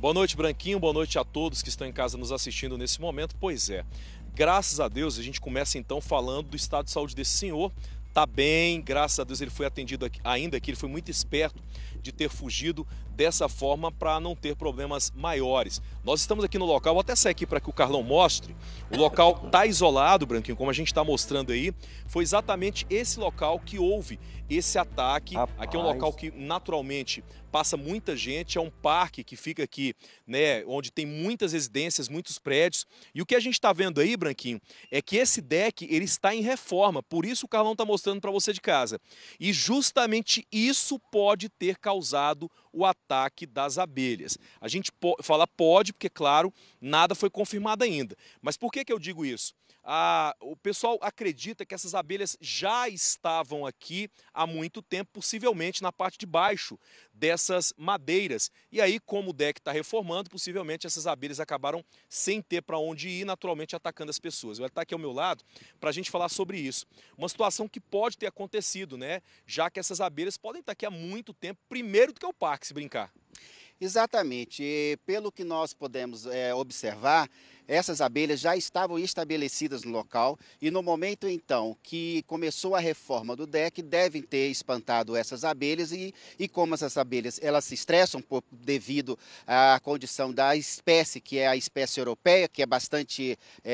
Boa noite, Branquinho. Boa noite a todos que estão em casa nos assistindo nesse momento. Pois é, graças a Deus, a gente começa então falando do estado de saúde desse senhor, está bem, graças a Deus ele foi atendido aqui, ainda que ele foi muito esperto de ter fugido dessa forma para não ter problemas maiores. Nós estamos aqui no local, vou até sair aqui para que o Carlão mostre. O local está isolado, Branquinho, como a gente está mostrando aí. Foi exatamente esse local que houve esse ataque. Rapaz. Aqui é um local que naturalmente passa muita gente, é um parque que fica aqui, né, onde tem muitas residências, muitos prédios. E o que a gente está vendo aí, Branquinho, é que esse deck ele está em reforma. Por isso o Carlão está mostrando para você de casa. E justamente isso pode ter causado o ataque das abelhas. A gente po fala pode, porque, claro, nada foi confirmado ainda. Mas por que, que eu digo isso? o pessoal acredita que essas abelhas já estavam aqui há muito tempo, possivelmente na parte de baixo dessas madeiras. E aí, como o deck está reformando, possivelmente essas abelhas acabaram sem ter para onde ir, naturalmente atacando as pessoas. Ele está aqui ao meu lado para a gente falar sobre isso. Uma situação que pode ter acontecido, né? Já que essas abelhas podem estar tá aqui há muito tempo, primeiro do que o parque, se brincar. Exatamente. E pelo que nós podemos é, observar, essas abelhas já estavam estabelecidas no local e no momento então que começou a reforma do DEC, devem ter espantado essas abelhas e, e como essas abelhas elas se estressam por, devido à condição da espécie, que é a espécie europeia, que é bastante é,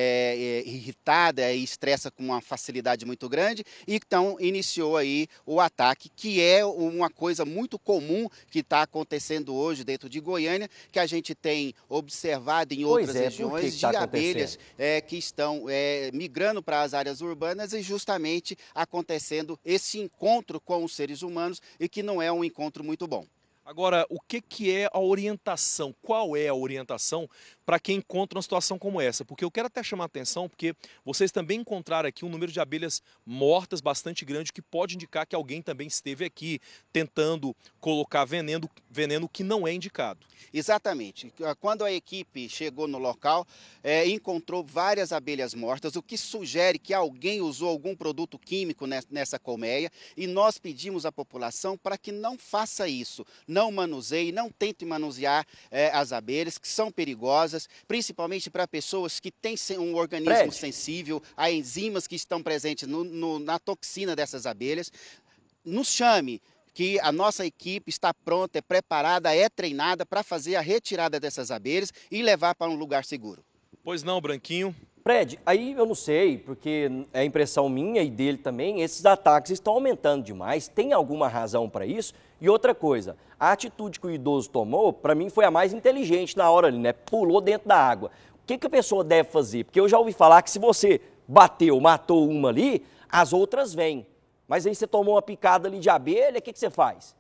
é, irritada e estressa com uma facilidade muito grande, então iniciou aí o ataque, que é uma coisa muito comum que está acontecendo hoje dentro de Goiânia, que a gente tem observado em pois é, outras é, regiões de abelhas é, que estão é, migrando para as áreas urbanas e justamente acontecendo esse encontro com os seres humanos e que não é um encontro muito bom. Agora, o que, que é a orientação? Qual é a orientação para quem encontra uma situação como essa? Porque eu quero até chamar a atenção, porque vocês também encontraram aqui um número de abelhas mortas bastante grande, que pode indicar que alguém também esteve aqui tentando colocar veneno, veneno que não é indicado. Exatamente. Quando a equipe chegou no local, é, encontrou várias abelhas mortas, o que sugere que alguém usou algum produto químico nessa colmeia, e nós pedimos à população para que não faça isso não manuseie, não tente manusear é, as abelhas, que são perigosas, principalmente para pessoas que têm um organismo sensível a enzimas que estão presentes no, no, na toxina dessas abelhas. Nos chame, que a nossa equipe está pronta, é preparada, é treinada para fazer a retirada dessas abelhas e levar para um lugar seguro. Pois não, Branquinho. Fred, aí eu não sei, porque é impressão minha e dele também, esses ataques estão aumentando demais. Tem alguma razão para isso? E outra coisa, a atitude que o idoso tomou, para mim, foi a mais inteligente na hora ali, né? Pulou dentro da água. O que, que a pessoa deve fazer? Porque eu já ouvi falar que se você bateu, matou uma ali, as outras vêm. Mas aí você tomou uma picada ali de abelha, o que, que você faz?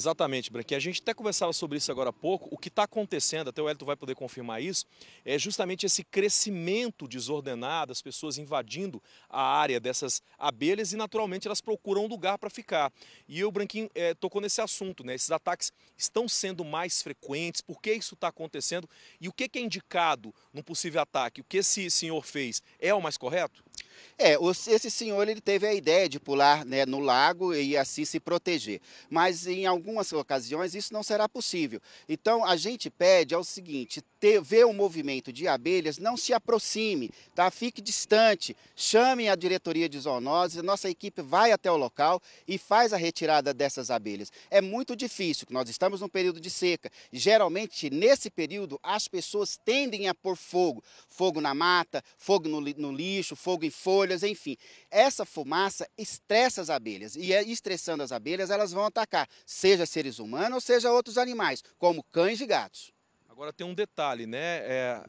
Exatamente, Branquinho. A gente até conversava sobre isso agora há pouco. O que está acontecendo, até o Elton vai poder confirmar isso, é justamente esse crescimento desordenado, as pessoas invadindo a área dessas abelhas e, naturalmente, elas procuram um lugar para ficar. E o Branquinho é, tocou nesse assunto, né? Esses ataques estão sendo mais frequentes, por que isso está acontecendo e o que, que é indicado no possível ataque? O que esse senhor fez é o mais correto? É, esse senhor ele teve a ideia de pular né, no lago e assim se proteger, mas em algumas ocasiões isso não será possível. Então a gente pede ao seguinte, ter, ver o movimento de abelhas, não se aproxime, tá? fique distante, chame a diretoria de zoonoses, nossa equipe vai até o local e faz a retirada dessas abelhas. É muito difícil, nós estamos num período de seca, geralmente nesse período as pessoas tendem a pôr fogo, fogo na mata, fogo no, no lixo, fogo em fogo, folhas, enfim. Essa fumaça estressa as abelhas e é estressando as abelhas elas vão atacar, seja seres humanos ou seja outros animais, como cães e gatos. Agora tem um detalhe, né? É,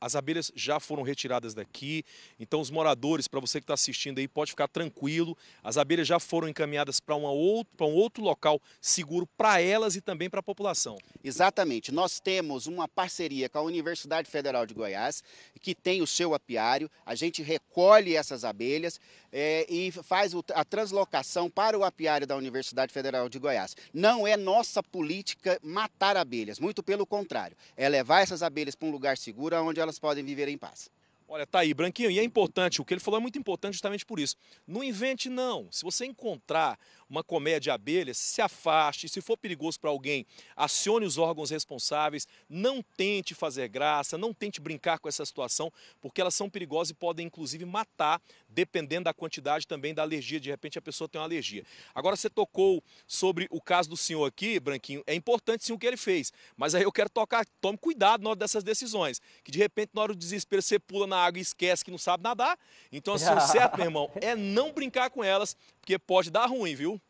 as abelhas já foram retiradas daqui, então os moradores, para você que está assistindo aí, pode ficar tranquilo. As abelhas já foram encaminhadas para um outro local seguro para elas e também para a população. Exatamente. Nós temos uma parceria com a Universidade Federal de Goiás, que tem o seu apiário. A gente recolhe essas abelhas é, e faz a translocação para o apiário da Universidade Federal de Goiás. Não é nossa política matar abelhas, muito pelo contrário. É levar essas abelhas para um lugar seguro onde elas elas podem viver em paz. Olha, tá aí, Branquinho, e é importante, o que ele falou é muito importante justamente por isso. Não invente, não. Se você encontrar uma colmeia de abelhas, se afaste. Se for perigoso para alguém, acione os órgãos responsáveis. Não tente fazer graça, não tente brincar com essa situação, porque elas são perigosas e podem, inclusive, matar, dependendo da quantidade também da alergia. De repente, a pessoa tem uma alergia. Agora, você tocou sobre o caso do senhor aqui, Branquinho. É importante, sim, o que ele fez, mas aí eu quero tocar. Tome cuidado na hora dessas decisões, que de repente, na hora do desespero, você pula na água e esquece que não sabe nadar. Então, assim, o certo, meu irmão, é não brincar com elas, porque pode dar ruim, viu?